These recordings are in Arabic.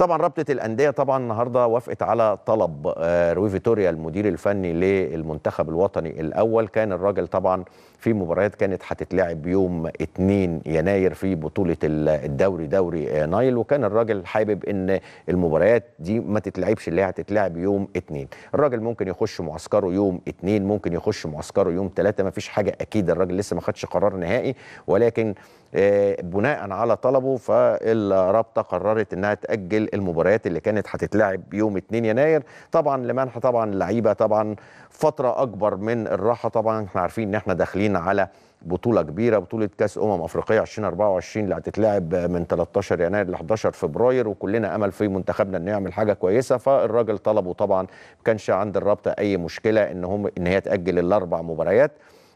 طبعا رابطه الانديه طبعا النهارده وافقت على طلب آه، روي فيتوريا المدير الفني للمنتخب الوطني الاول كان الراجل طبعا في مباريات كانت هتتلعب يوم 2 يناير في بطوله الدوري دوري آه، نايل وكان الراجل حابب ان المباريات دي ما تتلعبش اللي هي هتتلعب يوم 2 الراجل ممكن يخش معسكره يوم 2 ممكن يخش معسكره يوم 3 ما فيش حاجه اكيد الراجل لسه ما خدش قرار نهائي ولكن آه، بناء على طلبه فالرابطه قررت انها تاجل المباريات اللي كانت هتتلعب يوم 2 يناير طبعا لمنح طبعا اللعيبه طبعا فتره اكبر من الراحه طبعا احنا عارفين ان احنا داخلين على بطوله كبيره بطوله كاس امم افريقيه 2024 اللي هتتلعب من 13 يناير ل 11 فبراير وكلنا امل في منتخبنا انه يعمل حاجه كويسه فالراجل طلبه طبعا ما كانش عند الرابطه اي مشكله ان هم ان هي تاجل الاربع مباريات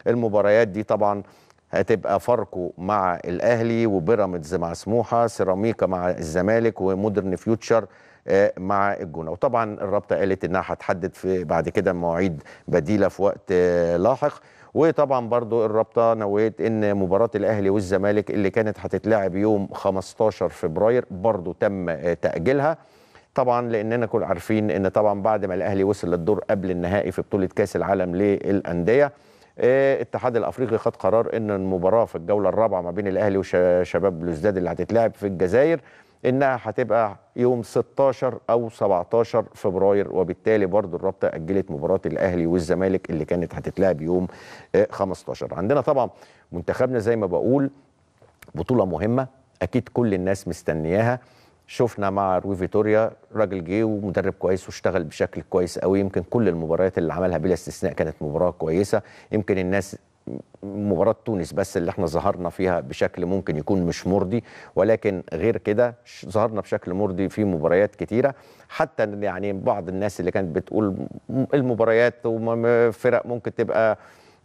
المباريات دي طبعا هتبقى فاركو مع الاهلي وبيراميدز مع سموحه سيراميكا مع الزمالك ومودرن فيوتشر آه، مع الجونه وطبعا الرابطه قالت انها هتحدد في بعد كده مواعيد بديله في وقت آه، لاحق وطبعا برضو الرابطه نويت ان مباراه الاهلي والزمالك اللي كانت هتتلعب يوم 15 فبراير برضو تم آه، تاجيلها طبعا لاننا كل عارفين ان طبعا بعد ما الاهلي وصل للدور قبل النهائي في بطوله كاس العالم للانديه الاتحاد إيه، الافريقي خد قرار ان المباراه في الجوله الرابعه ما بين الاهلي وشباب بلوزداد اللي هتتلعب في الجزائر انها هتبقى يوم 16 او 17 فبراير وبالتالي برضو الرابطه اجلت مباراه الاهلي والزمالك اللي كانت هتتلعب يوم 15 إيه، عندنا طبعا منتخبنا زي ما بقول بطوله مهمه اكيد كل الناس مستنياها شفنا مع روي فيتوريا راجل جه ومدرب كويس واشتغل بشكل كويس قوي يمكن كل المباريات اللي عملها بلا استثناء كانت مباراه كويسه يمكن الناس مباراة تونس بس اللي احنا ظهرنا فيها بشكل ممكن يكون مش مرضي ولكن غير كده ظهرنا بشكل مرضي في مباريات كتيرة حتى يعني بعض الناس اللي كانت بتقول المباريات وفرق ممكن تبقى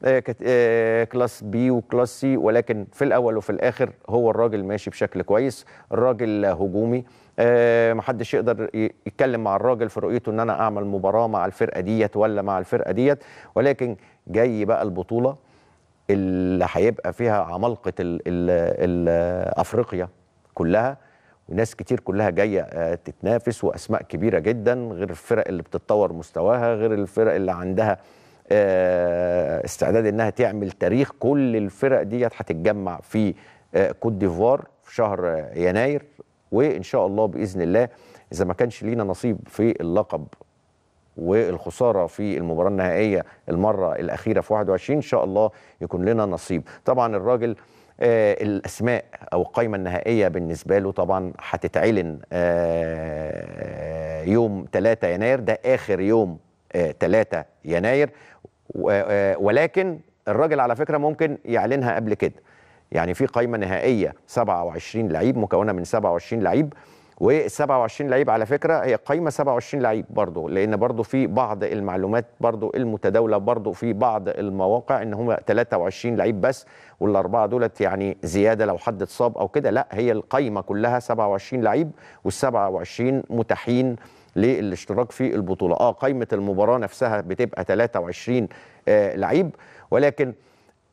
آه، آه، كلاس بي وكلاس سي ولكن في الاول وفي الاخر هو الراجل ماشي بشكل كويس الراجل هجومي آه، محدش يقدر يتكلم مع الراجل في رؤيته ان انا اعمل مباراه مع الفرقه ديت ولا مع الفرقه ديت ولكن جاي بقى البطوله اللي هيبقى فيها عمالقه افريقيا كلها وناس كتير كلها جايه تتنافس واسماء كبيره جدا غير الفرق اللي بتتطور مستواها غير الفرق اللي عندها آه، استعداد انها تعمل تاريخ كل الفرق ديت هتتجمع في آه، كوت ديفوار في شهر آه، يناير وان شاء الله باذن الله اذا ما كانش لينا نصيب في اللقب والخساره في المباراه النهائيه المره الاخيره في 21 ان شاء الله يكون لنا نصيب طبعا الراجل الاسماء او القائمه النهائيه بالنسبه له طبعا هتتعلن يوم 3 يناير ده اخر يوم 3 يناير آه، ولكن الراجل على فكره ممكن يعلنها قبل كده يعني في قائمه نهائيه 27 لعيب مكونه من 27 لعيب وال 27 لعيب على فكره هي قائمه 27 لعيب برضه لان برضه في بعض المعلومات برضه المتداوله برضه في بعض المواقع ان هم 23 لعيب بس والاربعه دولت يعني زياده لو حد اتصاب او كده لا هي القائمه كلها 27 لعيب وال 27 متاحين للاشتراك في البطوله اه قائمه المباراه نفسها بتبقى 23 آه لعيب ولكن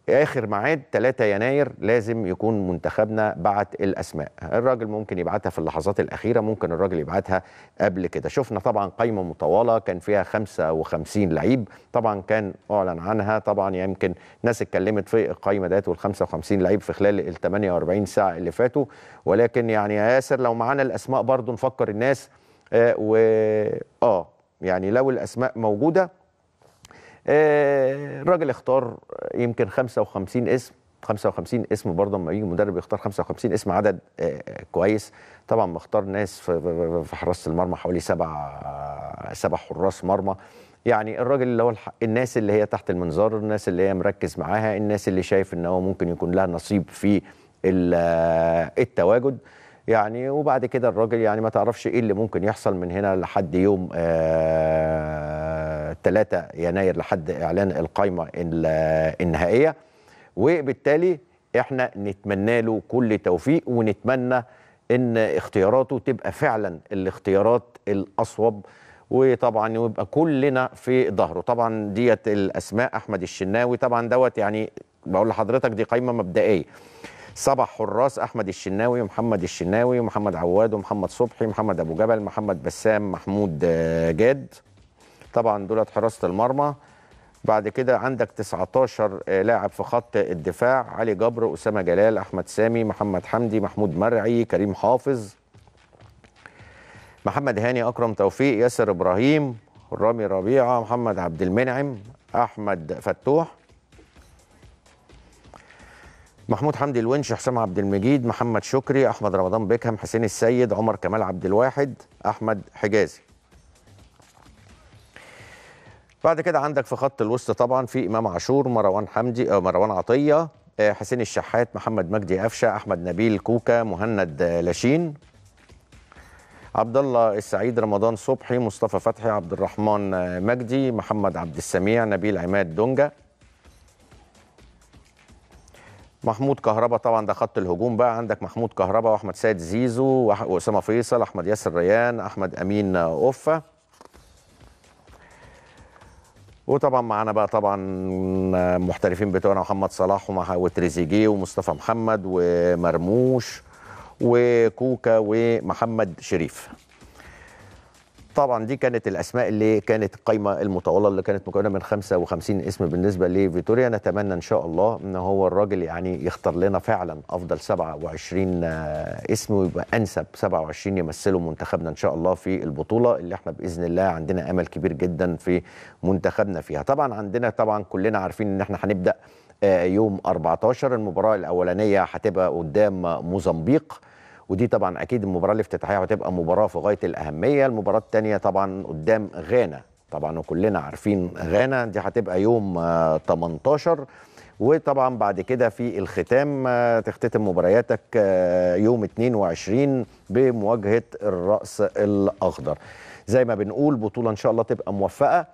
اخر معاد 3 يناير لازم يكون منتخبنا بعت الاسماء الراجل ممكن يبعتها في اللحظات الاخيره ممكن الراجل يبعتها قبل كده شفنا طبعا قائمه مطوله كان فيها 55 لعيب طبعا كان اعلن عنها طبعا يمكن ناس اتكلمت في القائمه ديت وال 55 لعيب في خلال ال 48 ساعه اللي فاتوا ولكن يعني يا ياسر لو معانا الاسماء برضو نفكر الناس آه، و اه يعني لو الاسماء موجوده آه، الراجل اختار يمكن 55 اسم 55 اسم برضه لما يجي مدرب يختار 55 اسم عدد آه، كويس طبعا مختار ناس في حراسه المرمى حوالي سبع سبع حراس مرمى يعني الراجل اللي هو الناس اللي هي تحت المنظار الناس اللي هي مركز معاها الناس اللي شايف ان هو ممكن يكون لها نصيب في التواجد يعني وبعد كده الراجل يعني ما تعرفش ايه اللي ممكن يحصل من هنا لحد يوم آه 3 يناير لحد اعلان القائمه النهائيه وبالتالي احنا نتمنى له كل توفيق ونتمنى ان اختياراته تبقى فعلا الاختيارات الاصوب وطبعا يبقى كلنا في ظهره طبعا ديت الاسماء احمد الشناوي طبعا دوت يعني بقول لحضرتك دي قائمه مبدئيه سبع حراس احمد الشناوي ومحمد الشناوي ومحمد عواد ومحمد صبحي محمد ابو جبل محمد بسام محمود آه، جاد طبعا دولت حراسه المرمى بعد كده عندك 19 آه، لاعب في خط الدفاع علي جبر اسامه جلال احمد سامي محمد حمدي محمود مرعي كريم حافظ محمد هاني اكرم توفيق ياسر ابراهيم رامي ربيعه محمد عبد المنعم احمد فتوح محمود حمدي الونش حسام عبد المجيد محمد شكري احمد رمضان بيكهام حسين السيد عمر كمال عبد الواحد احمد حجازي بعد كده عندك في خط الوسط طبعا في امام عاشور مروان حمدي أو آه، مروان عطيه آه، حسين الشحات محمد مجدي قفشه احمد نبيل كوكا مهند آه، لاشين عبد الله السعيد رمضان صبحي مصطفى فتحي عبد الرحمن مجدي محمد عبد السميع نبيل عماد دونجا محمود كهربا طبعا ده خط الهجوم بقى عندك محمود كهربا واحمد سيد زيزو واسامه فيصل احمد ياسر ريان احمد امين اوفا وطبعا معانا بقى طبعا محترفين بتوعنا محمد صلاح وتريزيجيه ومصطفى محمد ومرموش وكوكا ومحمد شريف طبعا دي كانت الاسماء اللي كانت القايمه المطوله اللي كانت مكونه من 55 اسم بالنسبه لفيتوريا نتمنى ان شاء الله ان هو الراجل يعني يختار لنا فعلا افضل 27 آه، اسم ويبقى انسب 27 يمثلوا منتخبنا ان شاء الله في البطوله اللي احنا باذن الله عندنا امل كبير جدا في منتخبنا فيها طبعا عندنا طبعا كلنا عارفين ان احنا هنبدا آه، يوم 14 المباراه الاولانيه هتبقى قدام موزمبيق ودي طبعا اكيد المباراه الافتتاحيه هتبقى مباراه في غايه الاهميه المباراه الثانيه طبعا قدام غانا طبعا وكلنا عارفين غانا دي هتبقى يوم 18 آه، وطبعا بعد كده في الختام آه، تختتم مبارياتك آه، يوم 22 بمواجهه الراس الاخضر زي ما بنقول بطوله ان شاء الله تبقى موفقه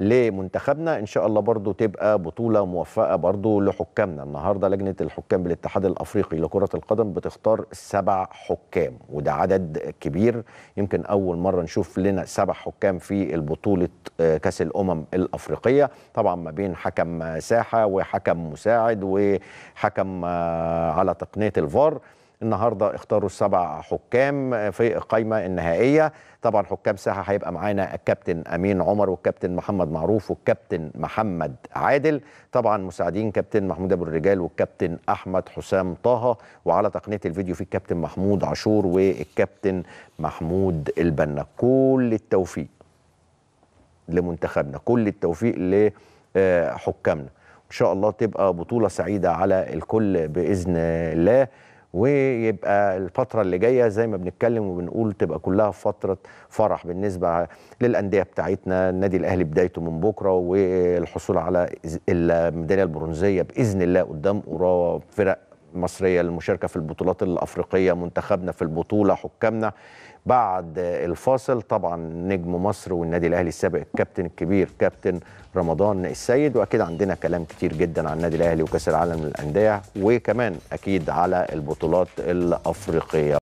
لمنتخبنا ان شاء الله برضو تبقى بطوله موفقه برضو لحكامنا النهارده لجنه الحكام بالاتحاد الافريقي لكره القدم بتختار سبع حكام وده عدد كبير يمكن اول مره نشوف لنا سبع حكام في البطوله آه، كاس الامم الافريقيه طبعا ما بين حكم ساحه وحكم مساعد وحكم آه، على تقنيه الفار النهارده اختاروا السبع حكام في القايمه النهائيه طبعا حكام ساحه هيبقى معانا الكابتن امين عمر والكابتن محمد معروف والكابتن محمد عادل طبعا مساعدين كابتن محمود ابو الرجال والكابتن احمد حسام طه وعلى تقنيه الفيديو في الكابتن محمود عاشور والكابتن محمود البنا كل التوفيق لمنتخبنا كل التوفيق لحكامنا ان شاء الله تبقى بطوله سعيده على الكل باذن الله ويبقى الفتره اللي جايه زي ما بنتكلم وبنقول تبقى كلها فتره فرح بالنسبه للانديه بتاعتنا النادي الاهلي بدايته من بكره والحصول على الميداليه البرونزيه باذن الله قدام أوروبا فرق المصريه للمشاركه في البطولات الافريقيه منتخبنا في البطوله حكامنا بعد الفاصل طبعا نجم مصر والنادي الاهلي السابق الكابتن الكبير كابتن رمضان السيد واكيد عندنا كلام كتير جدا عن النادي الاهلي وكاس العالم للانديه وكمان اكيد على البطولات الافريقيه